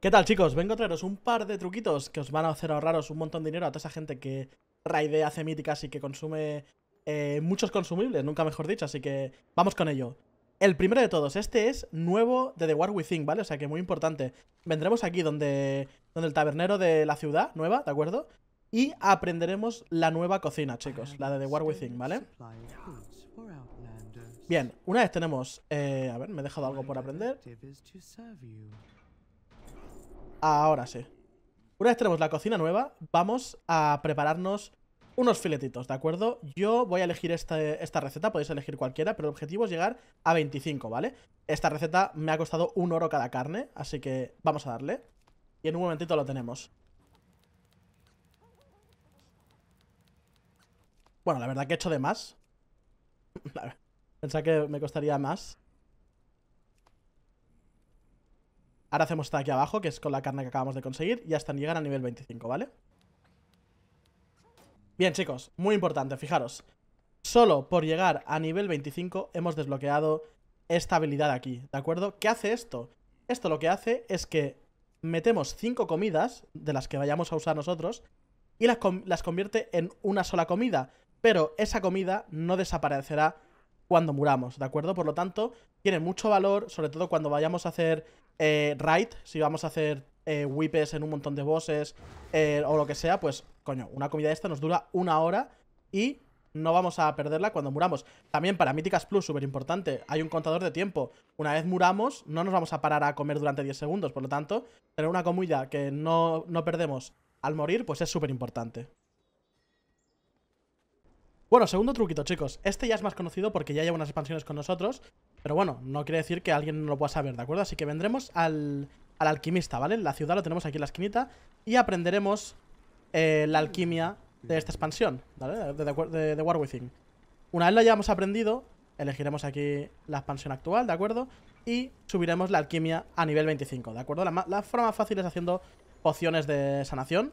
¿Qué tal chicos? Vengo a traeros un par de truquitos que os van a hacer ahorraros un montón de dinero a toda esa gente que raide hace míticas y que consume eh, muchos consumibles, nunca mejor dicho, así que vamos con ello. El primero de todos, este es nuevo de The War Within, ¿vale? O sea que muy importante. Vendremos aquí donde, donde el tabernero de la ciudad nueva, ¿de acuerdo? Y aprenderemos la nueva cocina, chicos, la de The War Within, ¿vale? Bien, una vez tenemos... Eh, a ver, me he dejado algo por aprender. Ahora sí. Una vez tenemos la cocina nueva, vamos a prepararnos unos filetitos, ¿de acuerdo? Yo voy a elegir este, esta receta, podéis elegir cualquiera, pero el objetivo es llegar a 25, ¿vale? Esta receta me ha costado un oro cada carne, así que vamos a darle. Y en un momentito lo tenemos. Bueno, la verdad que he hecho de más. Pensaba que me costaría más. Ahora hacemos esta aquí abajo, que es con la carne que acabamos de conseguir, y hasta llegar a nivel 25, ¿vale? Bien, chicos, muy importante, fijaros. Solo por llegar a nivel 25 hemos desbloqueado esta habilidad aquí, ¿de acuerdo? ¿Qué hace esto? Esto lo que hace es que metemos 5 comidas, de las que vayamos a usar nosotros, y las, las convierte en una sola comida, pero esa comida no desaparecerá cuando muramos, ¿de acuerdo? Por lo tanto, tiene mucho valor, sobre todo cuando vayamos a hacer eh, si vamos a hacer eh, whips en un montón de bosses eh, o lo que sea, pues coño, una comida esta nos dura una hora y no vamos a perderla cuando muramos. También para Míticas Plus, súper importante, hay un contador de tiempo. Una vez muramos, no nos vamos a parar a comer durante 10 segundos, por lo tanto, tener una comida que no, no perdemos al morir, pues es súper importante. Bueno, segundo truquito, chicos. Este ya es más conocido porque ya lleva unas expansiones con nosotros. Pero bueno, no quiere decir que alguien no lo pueda saber, ¿de acuerdo? Así que vendremos al, alquimista, ¿vale? La ciudad lo tenemos aquí en la esquinita. Y aprenderemos eh, la alquimia de esta expansión, ¿vale? De, de, de, War Within. Una vez lo hayamos aprendido, elegiremos aquí la expansión actual, ¿de acuerdo? Y subiremos la alquimia a nivel 25, ¿de acuerdo? La, forma más fácil es haciendo pociones de sanación.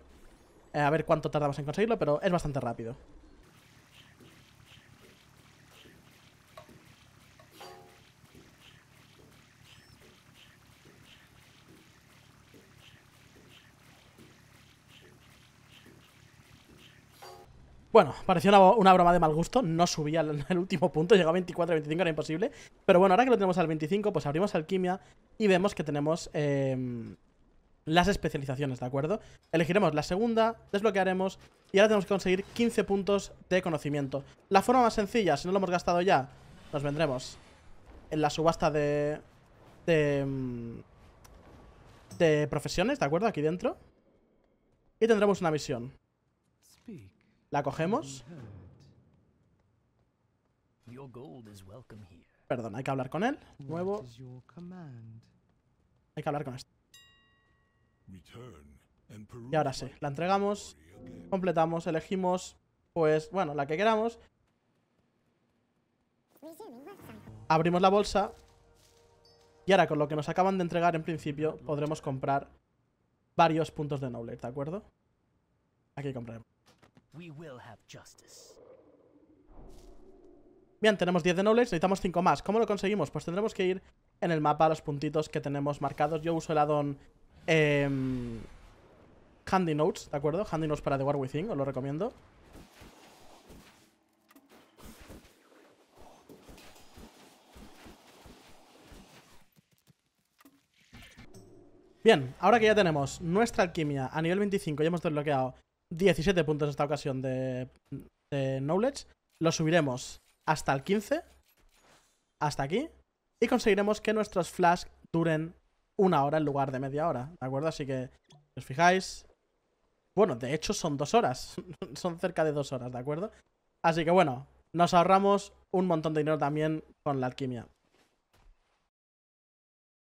Eh, a ver cuánto tardamos en conseguirlo, pero es bastante rápido. Bueno, pareció una, broma de mal gusto, no subía el, último punto, llegó a 24, 25, era imposible. Pero bueno, ahora que lo tenemos al 25, pues abrimos alquimia y vemos que tenemos em, las especializaciones, ¿de acuerdo? Elegiremos la segunda, desbloquearemos y ahora tenemos que conseguir 15 puntos de conocimiento. La forma más sencilla, si no lo hemos gastado ya, nos vendremos en la subasta de... de... Em, de profesiones, ¿de acuerdo? Aquí dentro. Y tendremos una misión. Speak. ¿La cogemos? Perdón, hay que hablar con él. Nuevo. Hay que hablar con este. Y ahora sí, la entregamos, completamos, elegimos, pues, bueno, la que queramos. Abrimos la bolsa. Y ahora con lo que nos acaban de entregar en principio, podremos comprar varios puntos de Noble, ¿de acuerdo? Aquí compraremos. Bien, tenemos 10 de nobles, necesitamos 5 más. ¿Cómo lo conseguimos? Pues tendremos que ir en el mapa a los puntitos que tenemos marcados. Yo uso el addon em, Handy Notes, ¿de acuerdo? Handy Notes para The War Within, os lo recomiendo. Bien, ahora que ya tenemos nuestra alquimia a nivel 25 ya hemos desbloqueado 17 puntos en esta ocasión de, Knowledge. Lo subiremos hasta el 15. Hasta aquí. Y conseguiremos que nuestros flash duren una hora en lugar de media hora. ¿De acuerdo? Así que, si os fijáis... Bueno, de hecho son dos horas. son cerca de dos horas, ¿de acuerdo? Así que bueno, nos ahorramos un montón de dinero también con la alquimia.